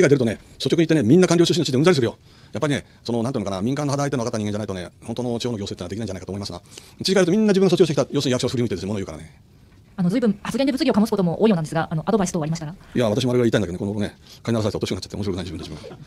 地以出るとね、率直に言ってね、みんな官僚出身の地でうんざりするよ。やっぱりね、その、なんていうのかな、民間の働いての分かった人間じゃないとね、本当の地方の行政ってのはできないんじゃないかと思いますが、地域かるとみんな自分の措置をしてきた、要するに役所を振り向いてですね、物を言うからね。あの随分発言で物議を醸すことも多いようなんですが、あのアドバイス等ありましたらいや、私もあれが言いたいんだけどね、このね、飼いならされたお年になっちゃって面白くない自分で自分。